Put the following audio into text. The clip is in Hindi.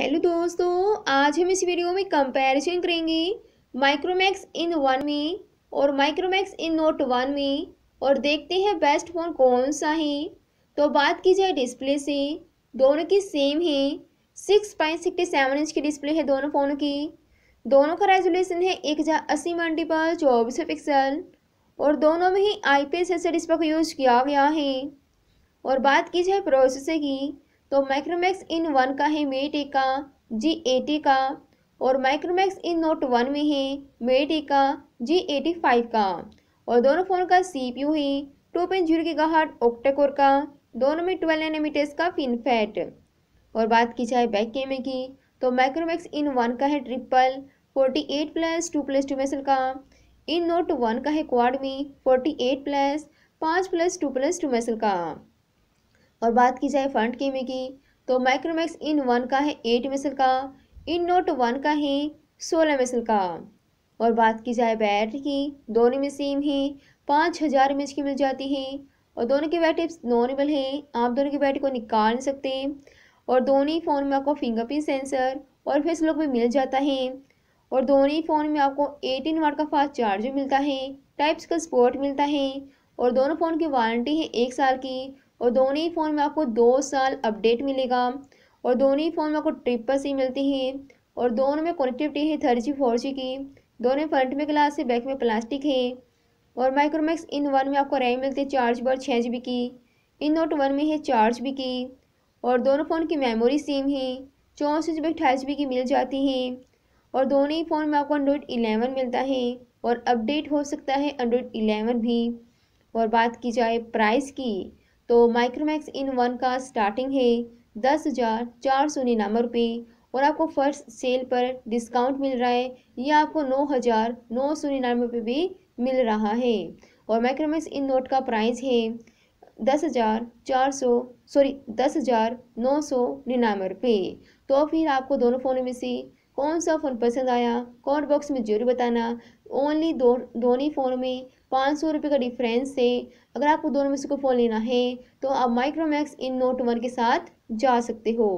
हेलो दोस्तों आज हम इस वीडियो में कंपैरिजन करेंगे माइक्रोमैक्स इन वन में और माइक्रोमैक्स इन नोट वन में और देखते हैं बेस्ट फ़ोन कौन सा है तो बात की जाए डिस्प्ले से दोनों की सेम है six point sixty seven inch की डिस्प्ले है दोनों फ़ोनों की दोनों का रेजोल्यूशन है एक हज़ार अस्सी मल्टीपल चौबीस पिक्सल और दोनों में ही I P S S display का यूज़ किया गया है और बात की जाए प्रोसेसर की तो माइक्रोमैक्स इन वन का है मेटे का जी एटी का और माइक्रोमैक्स इन नोट वन में है मेटे का जी एटी फाइव का और दोनों फ़ोन का सी पी यू है टू पॉइंट जीरो की गाहट ऑक्टेकोर का दोनों में ट्वेल्व एनएमीटर्स का फैट और बात की जाए बैक कैमरे की तो माइक्रोमैक्स इन वन का है triple forty eight plus two plus two मेसल का इन नोट वन का है क्वाड में फोर्टी एट प्लस पाँच प्लस टू प्लस टू मेसल का और बात की जाए फ्रंट कैमरे की तो माइक्रोमैक्स इन वन का है एट मिसल का इन नोट वन का है सोलह मिसल का और बात की जाए बैटरी की दोनों में सेम है पाँच हज़ार एम की मिल जाती है और दोनों की बैटरी नॉर्मल हैं आप दोनों की बैटरी को निकाल नहीं सकते और दोनों ही फ़ोन में आपको फिंगरप्रिंट सेंसर और फेस लॉक भी मिल जाता है और दोनों ही फ़ोन में आपको एटीन वाट का फास्ट चार्जर मिलता है टाइप्स का सपोर्ट मिलता है और दोनों फ़ोन की वारंटी है एक साल की और दोनों ही फ़ोन में आपको दो साल अपडेट मिलेगा और दोनों ही फ़ोन में आपको ट्रिपल सी मिलती है और दोनों में कनेक्टिविटी है थर्ड जी फोर जी की दोनों फ्रंट में ग्लास है बैक में प्लास्टिक है और माइक्रोमैक्स इन वन में आपको रैम मिलती है चार जी और छः जी की इन नोट वन में है चार जी की और दोनों फ़ोन की मेमोरी सेम है चौंसठ जी बी अट्ठाईस जी की मिल जाती है और दोनों ही फ़ोन में आपको एंड्रॉयड इलेवन मिलता है और अपडेट हो सकता है एंड्रॉयड इलेवन भी और बात की जाए प्राइस की तो माइक्रोमैक्स इन वन का स्टार्टिंग है दस हज़ार चार सौ निन्यानवे रुपये और आपको फर्स्ट सेल पर डिस्काउंट मिल रहा है यह आपको नौ हज़ार नौ सौ निन्यानवे रुपये भी मिल रहा है और माइक्रोमैक्स इन नोट का प्राइस है दस हज़ार चार सौ सॉरी दस हज़ार नौ सौ निन्यानवे रुपये तो फिर आपको दोनों फ़ोन में से कौन सा फ़ोन पसंद आया कॉमेंट बॉक्स में जरूर बताना ओनली दो दोनों फ़ोन में पाँच सौ रुपये का डिफरेंस है अगर आपको दोनों में से कोई फ़ोन लेना है तो आप माइक्रोमैक्स इन नोट वन के साथ जा सकते हो